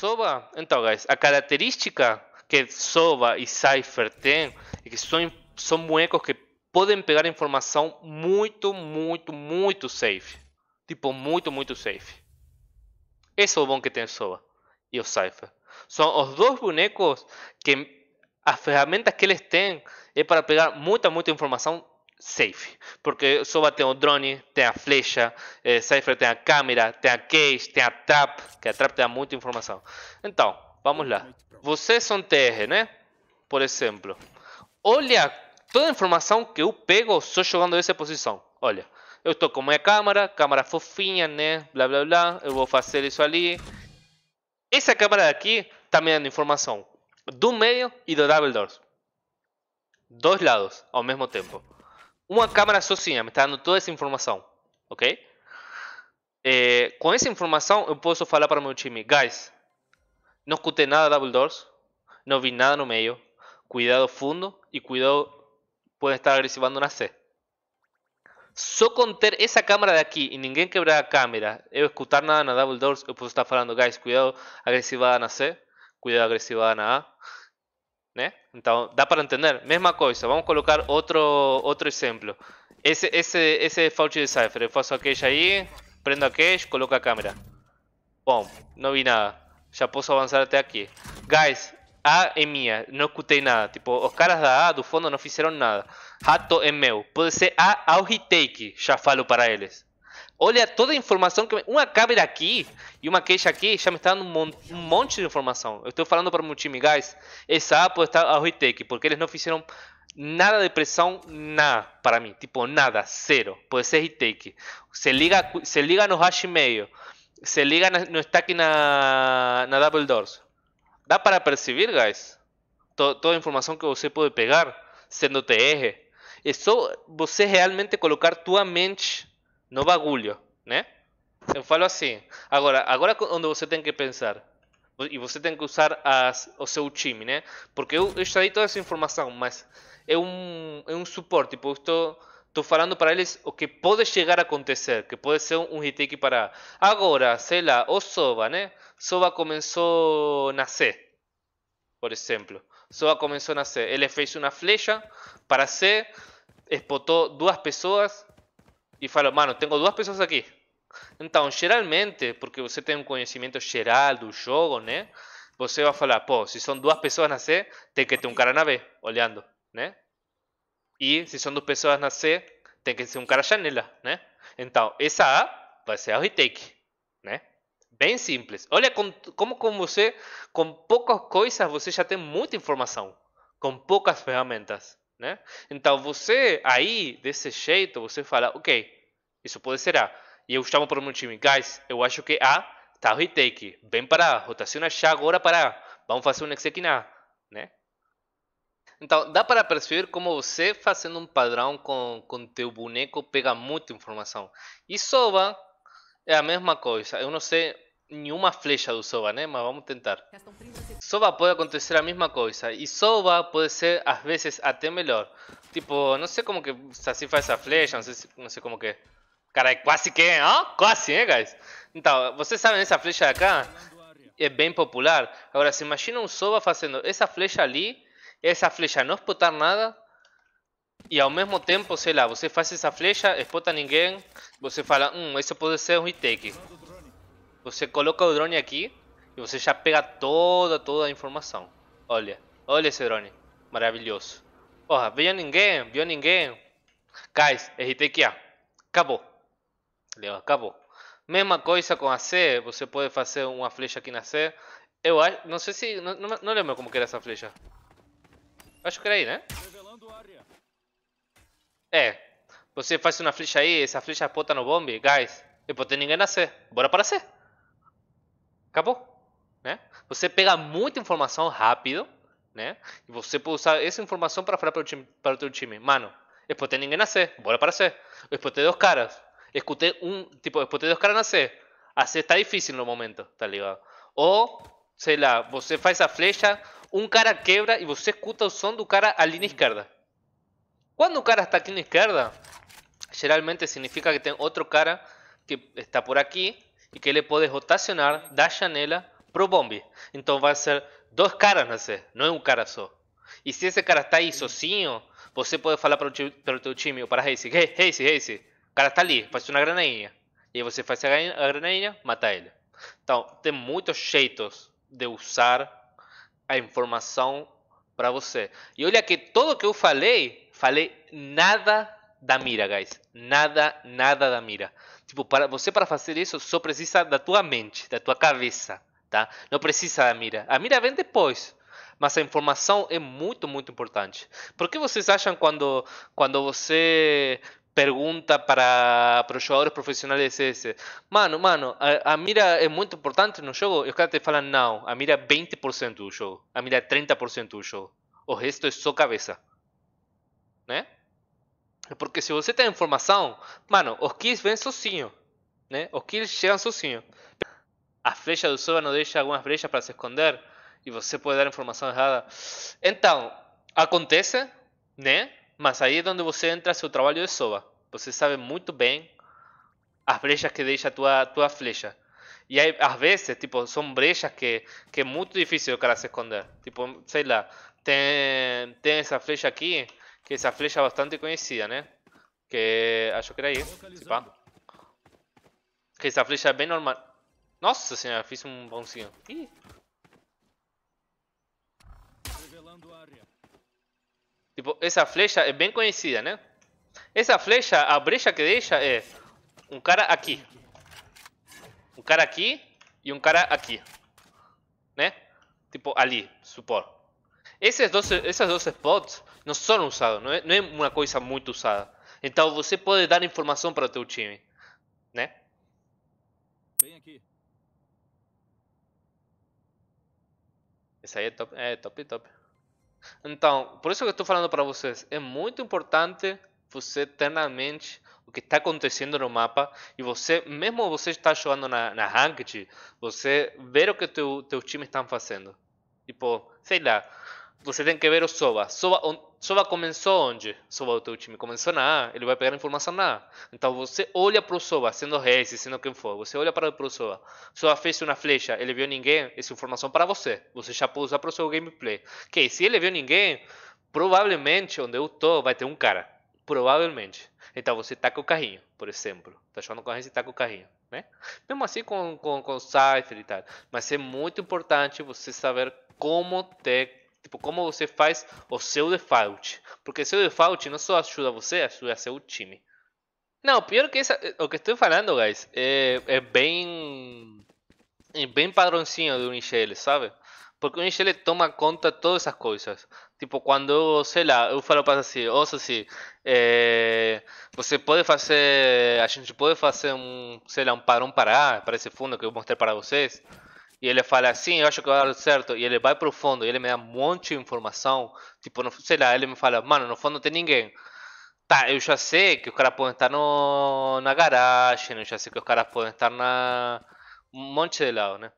Soba Então, guys, a característica que Soba e Cypher têm é que são, são bonecos que podem pegar informação muito, muito, muito safe. Tipo, muito, muito safe. Esse é o bom que tem Soba e o Cypher. São os dois bonecos que as ferramentas que eles têm é para pegar muita, muita informação safe. Porque vai ter o drone, tem a flecha, é, Cypher tem a câmera, tem a case, tem a trap, que a trap tem muita informação. Então, vamos lá. Vocês são TR, né? Por exemplo. Olha toda a informação que eu pego só jogando essa posição. Olha, eu estou com minha câmera, câmera fofinha, né? Blá blá blá, eu vou fazer isso ali. Essa câmera daqui está me dando informação do meio e do double doors. Dois lados ao mesmo tempo uma câmera sozinha, me está dando tá? toda essa informação, ok? É, com essa informação, eu posso falar para o meu time, guys, não escutei nada da doors, não vi nada no meio, cuidado fundo e cuidado podem estar agressivando na C. Só com ter essa câmera daqui e ninguém quebrar a câmera, eu escutar nada na Double Doors, eu posso estar falando, guys, cuidado agressivada na C, cuidado agressivada na A. ¿eh? entonces da para entender? Mesma cosa vamos a colocar otro otro ejemplo ese ese ese Fauci de Cypher. yo faço aquello ahí prendo aquello cache, coloco a Bom, no vi nada. Ya puedo avanzarte aquí aquí Guys, A es mía. no escutei nada. Tipo, os caras da A do fondo no hicieron nada. Hato es meu. puede ser A Auge retake, ya falo para ellos Olha toda a informação que. Uma câmera aqui e uma queixa aqui já me está dando um monte de informação. Eu estou falando para o meu time, guys. Essa Apple está a Hightech, porque eles não fizeram nada de pressão, nada para mim. Tipo, nada, zero. Pode ser Hightech. Se liga, se liga no hash meio. Se liga no stack na, na Double Doors. Dá para perceber, guys? To, toda a informação que você pode pegar sendo TR. É só você realmente colocar tua mente no bagulho, né? Eu falo assim. Agora, agora onde você tem que pensar e você tem que usar as, o seu time, né? Porque eu, já dei toda essa informação, mas é um, é um suporte. Tipo, estou, estou falando para eles o que pode chegar a acontecer, que pode ser um, um retake para. Agora, sei lá, o Sova, né? Sova começou a nascer, por exemplo. Sova começou a nascer. Ele fez uma flecha para ser, expôs duas pessoas e fala, mano, tenho duas pessoas aqui. Então, geralmente, porque você tem um conhecimento geral do jogo, né? Você vai falar, pô, se são duas pessoas na C, tem que ter um cara na B, olhando, né? E se são duas pessoas na C, tem que ser um cara janela, né? Então, essa A vai ser a retake, né? Bem simples. Olha com, como com você, com poucas coisas, você já tem muita informação. Com poucas ferramentas. Né? Então você aí desse jeito você fala, ok, isso pode ser A. E eu chamo para o meu time, guys, eu acho que A tá retake, vem para A, rotaciona já agora para A, vamos fazer um exec na A, né? Então dá para perceber como você fazendo um padrão com com teu boneco pega muita informação. E sova é a mesma coisa. Eu não sei nenhuma flecha do Soba, né? Mas vamos tentar. Soba pode acontecer a mesma coisa. E Soba pode ser, às vezes, até melhor. Tipo, não sei como que Saci faz essa flecha, não sei, não sei como que... Cara, é quase que, ó, quase, hein, guys? Então, vocês sabem essa flecha de cá? É bem popular. Agora, se imagina um Soba fazendo essa flecha ali, essa flecha não explotar nada, e ao mesmo tempo, sei lá, você faz essa flecha, explota ninguém, você fala, hum, mm, isso pode ser um retake. Você coloca o drone aqui e você já pega toda, toda a informação. Olha, olha esse drone. Maravilhoso. Porra, veio ninguém, viu ninguém. Guys, errei aqui, Acabou. Entendeu? Acabou. Mesma coisa com a C, você pode fazer uma flecha aqui na C. Eu acho, não sei se, não, não, não lembro como que era essa flecha. Acho que era aí, né? É, você faz uma flecha aí, essa flecha aponta no bombe, guys. E pode ninguém na C. Bora para a C. Acabou, né? Você pega muita informação rápido, né? E você pode usar essa informação para falar para o time, para o teu time, mano, explotei ninguém nascer, bora para ser. Explotei dois caras, escutei um, tipo, explotei dois caras nascer. Assim está difícil no momento, tá ligado? Ou, sei lá, você faz a flecha, um cara quebra e você escuta o som do cara ali na esquerda. Quando o cara está aqui na esquerda, geralmente significa que tem outro cara que está por aqui e que ele pode rotacionar da janela pro bombe. Então vai ser dois caras nascer, não é um cara só. E se esse cara está aí sozinho, você pode falar para o teu time ou para Reis, hey, Reis, Reis, o cara está ali, faz uma granadinha E aí você faz a granadinha mata ele. Então, tem muitos jeitos de usar a informação para você. E olha que tudo que eu falei, falei nada da mira, guys. Nada, nada da mira. Tipo, para você para fazer isso só precisa da tua mente, da tua cabeça, tá? Não precisa da mira. A mira vem depois. Mas a informação é muito, muito importante. Por que vocês acham quando quando você pergunta para, para os jogadores profissionais de é Mano, mano, a, a, mira é muito importante no jogo? E os caras te falam, não, a mira é 20% do jogo. A mira é 30% do jogo. O resto é só cabeça. Né? É porque se você tem informação, mano, os kills vêm é sozinho, né? Os kills chegam é sozinho. A flecha do soba não deixa algumas brechas para se esconder e você pode dar informação errada. Então, acontece, né? Mas aí é onde você entra seu trabalho de soba Você sabe muito bem as brechas que deixa a tua, tua flecha. E aí, às vezes, tipo, são brechas que, que é muito difícil o cara se esconder. Tipo, sei lá, tem, tem essa flecha aqui que esa flecha bastante conocida, ¿no? Que... Ah, yo quería ir. pa que esa flecha es tipo, bien normal. Nossa senhora, fiz um bonzinho. Ih. Tipo, essa flecha é bem conhecida, né? Essa flecha, a brecha que deixa é um cara aqui. Um cara aqui e um cara aqui. Né? ¿Eh? Tipo, ali, supor. Esses dois, esses dois spots não são usados, não é, não é uma coisa muito usada. Então você pode dar informação para o teu time, né? vem aqui. esse aí é top, é top, top. Então, por isso que eu estou falando para vocês, é muito importante você ter na mente o que está acontecendo no mapa e você, mesmo você está jogando na, na ranked, você ver o que teu teu time estão fazendo. Tipo, sei lá, você tem que ver o Soba. Soba, on, Soba começou onde? Soba do teu time começou na A, ele vai pegar informação na A. Então você olha para o Soba, sendo Reis, sendo quem for, você olha para o Soba. Soba fez uma flecha, ele viu ninguém, essa informação para você. Você já pode usar para o seu gameplay. Que se ele viu ninguém, provavelmente onde eu tô vai ter um cara. Provavelmente. Então você taca o carrinho, por exemplo. Tá jogando com a gente e taca o carrinho. Né? Mesmo assim com, com, com Cypher e tal. Mas é muito importante você saber como ter Tipo, como você faz o seu default. Porque seu default não só ajuda você, ajuda seu time. Não, pior que essa, o que estou falando, guys, é, é bem. É bem padrãozinho do Unigel, sabe? Porque o Unigel toma conta de todas essas coisas. Tipo, quando, sei lá, eu falo para assim, ou assim, é, você pode fazer. A gente pode fazer um, sei lá, um padrão para para esse fundo que eu mostrei para vocês e ele fala assim, eu acho que vai dar certo, e ele vai pro fundo, e ele me dá um monte de informação, tipo, no, sei lá, ele me fala, mano, no fundo não tem ninguém. Tá, eu já sei que os caras podem estar no, na garagem, eu já sei que os caras podem estar na... um monte de lado, né?